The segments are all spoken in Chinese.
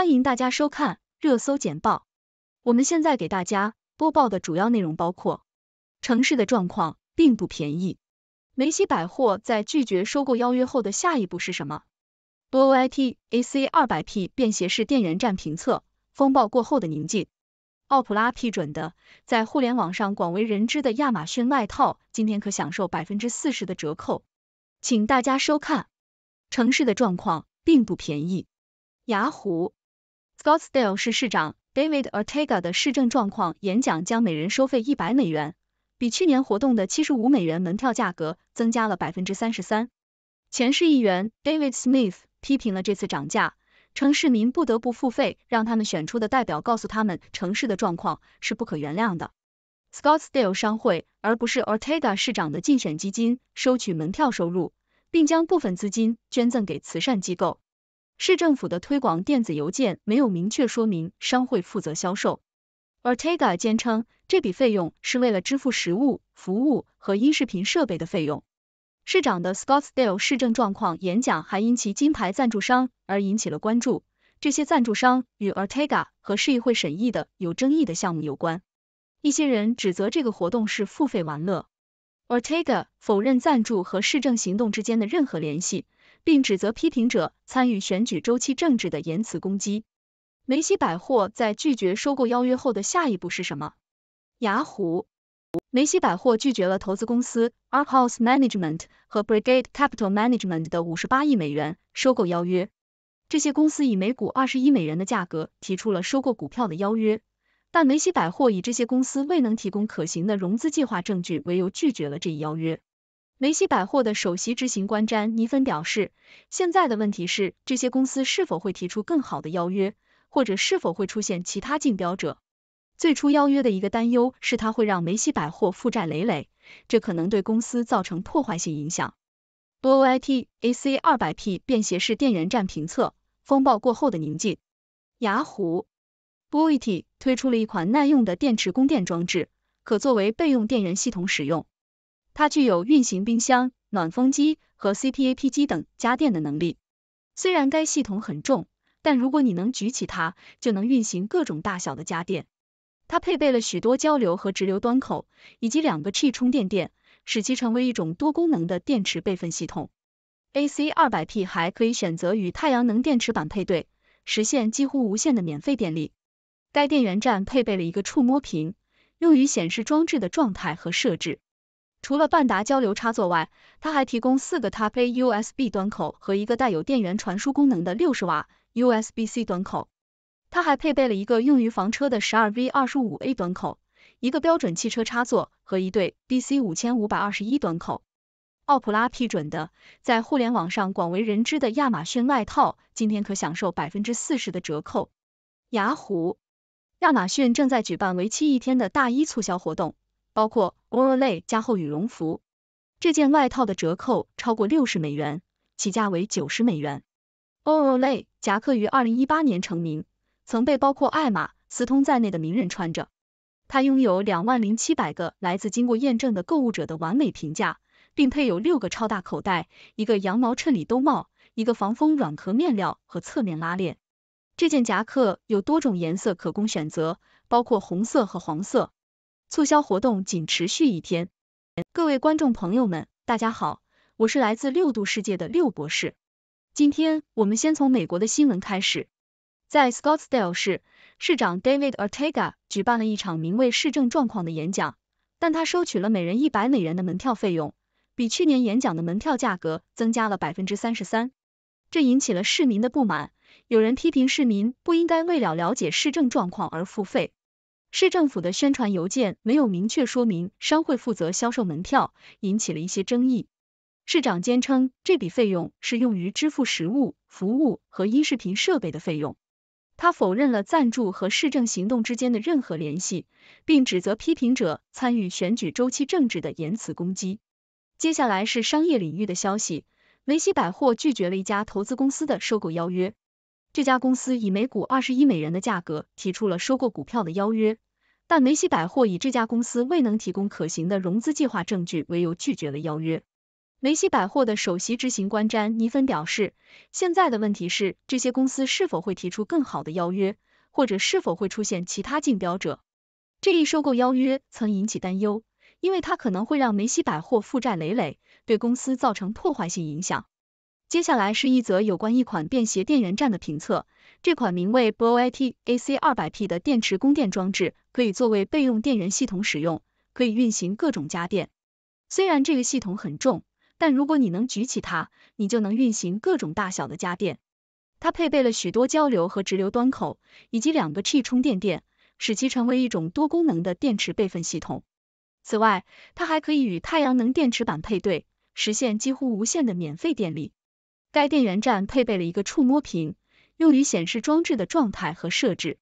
欢迎大家收看热搜简报。我们现在给大家播报的主要内容包括：城市的状况并不便宜。梅西百货在拒绝收购邀约后的下一步是什么？OITAC 二百 P 便携式电源站评测。风暴过后的宁静。奥普拉批准的，在互联网上广为人知的亚马逊外套，今天可享受百分之四十的折扣。请大家收看。城市的状况并不便宜。雅虎。Scottsdale 市市长 David Ortega 的市政状况演讲将每人收费一百美元，比去年活动的七十五美元门票价格增加了百分之三十三。前市议员 David Smith 批评了这次涨价，称市民不得不付费让他们选出的代表告诉他们城市的状况是不可原谅的。Scottsdale 商会而不是 Ortega 市长的竞选基金收取门票收入，并将部分资金捐赠给慈善机构。市政府的推广电子邮件没有明确说明商会负责销售。Ortega 坚称，这笔费用是为了支付实物、服务和音视频设备的费用。市长的 Scottsdale 市政状况演讲还因其金牌赞助商而引起了关注。这些赞助商与 Ortega 和市议会审议的有争议的项目有关。一些人指责这个活动是付费玩乐。Ortega 否认赞助和市政行动之间的任何联系。并指责批评者参与选举周期政治的言辞攻击。梅西百货在拒绝收购邀约后的下一步是什么？雅虎，梅西百货拒绝了投资公司 Arkhouse Management 和 Brigade Capital Management 的五十八亿美元收购邀约。这些公司以每股二十一美元的价格提出了收购股票的邀约，但梅西百货以这些公司未能提供可行的融资计划证据为由拒绝了这一邀约。梅西百货的首席执行官詹妮芬表示，现在的问题是这些公司是否会提出更好的邀约，或者是否会出现其他竞标者。最初邀约的一个担忧是它会让梅西百货负债累累，这可能对公司造成破坏性影响。BOITAC 二百 P 便携式电源站评测：风暴过后的宁静。雅虎 BOIT 推出了一款耐用的电池供电装置，可作为备用电源系统使用。它具有运行冰箱、暖风机和 CPAP 机等家电的能力。虽然该系统很重，但如果你能举起它，就能运行各种大小的家电。它配备了许多交流和直流端口，以及两个 Qi 充电电，使其成为一种多功能的电池备份系统。AC 二百 P 还可以选择与太阳能电池板配对，实现几乎无限的免费电力。该电源站配备了一个触摸屏，用于显示装置的状态和设置。除了半达交流插座外，它还提供四个 Type A USB 端口和一个带有电源传输功能的六十瓦 USB-C 端口。它还配备了一个用于房车的 12V 25A 端口，一个标准汽车插座和一对 BC 五千五百二十一端口。奥普拉批准的，在互联网上广为人知的亚马逊外套，今天可享受百分之四十的折扣。雅虎，亚马逊正在举办为期一天的大一促销活动。包括 Orlay 加厚羽绒服，这件外套的折扣超过六十美元，起价为九十美元。Orlay 夹克于二零一八年成名，曾被包括艾玛、斯通在内的名人穿着。它拥有两万零七百个来自经过验证的购物者的完美评价，并配有六个超大口袋、一个羊毛衬里兜帽、一个防风软壳面料和侧面拉链。这件夹克有多种颜色可供选择，包括红色和黄色。促销活动仅持续一天。各位观众朋友们，大家好，我是来自六度世界的六博士。今天我们先从美国的新闻开始。在 Scottsdale 市，市长 David Ortega 举办了一场名为市政状况的演讲，但他收取了每人一百美元的门票费用，比去年演讲的门票价格增加了百分之三十三，这引起了市民的不满。有人批评市民不应该为了了解市政状况而付费。市政府的宣传邮件没有明确说明商会负责销售门票，引起了一些争议。市长坚称这笔费用是用于支付食物、服务和音视频设备的费用，他否认了赞助和市政行动之间的任何联系，并指责批评者参与选举周期政治的言辞攻击。接下来是商业领域的消息：梅西百货拒绝了一家投资公司的收购邀约。这家公司以每股二十一美元的价格提出了收购股票的邀约，但梅西百货以这家公司未能提供可行的融资计划证据为由拒绝了邀约。梅西百货的首席执行官詹妮芬表示，现在的问题是这些公司是否会提出更好的邀约，或者是否会出现其他竞标者。这一收购邀约曾引起担忧，因为它可能会让梅西百货负债累累，对公司造成破坏性影响。接下来是一则有关一款便携电源站的评测。这款名为 b o i t AC 200P 的电池供电装置，可以作为备用电源系统使用，可以运行各种家电。虽然这个系统很重，但如果你能举起它，你就能运行各种大小的家电。它配备了许多交流和直流端口，以及两个 Qi 充电垫，使其成为一种多功能的电池备份系统。此外，它还可以与太阳能电池板配对，实现几乎无限的免费电力。该电源站配备了一个触摸屏，用于显示装置的状态和设置。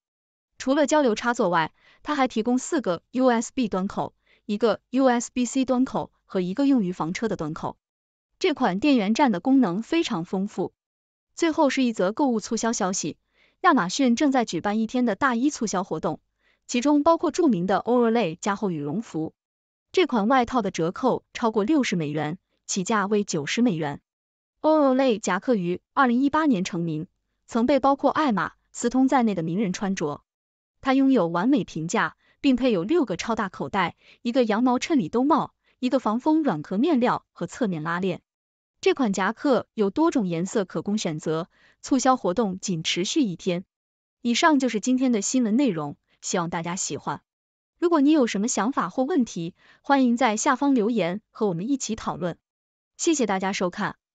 除了交流插座外，它还提供四个 USB 端口、一个 USB-C 端口和一个用于房车的端口。这款电源站的功能非常丰富。最后是一则购物促销消息：亚马逊正在举办一天的大衣促销活动，其中包括著名的 o r a r l a y 加厚羽绒服。这款外套的折扣超过六十美元，起价为九十美元。Oreal 夹克于二零一八年成名，曾被包括艾玛、斯通在内的名人穿着。它拥有完美评价，并配有六个超大口袋、一个羊毛衬里兜帽、一个防风软壳面料和侧面拉链。这款夹克有多种颜色可供选择，促销活动仅持续一天。以上就是今天的新闻内容，希望大家喜欢。如果你有什么想法或问题，欢迎在下方留言和我们一起讨论。谢谢大家收看。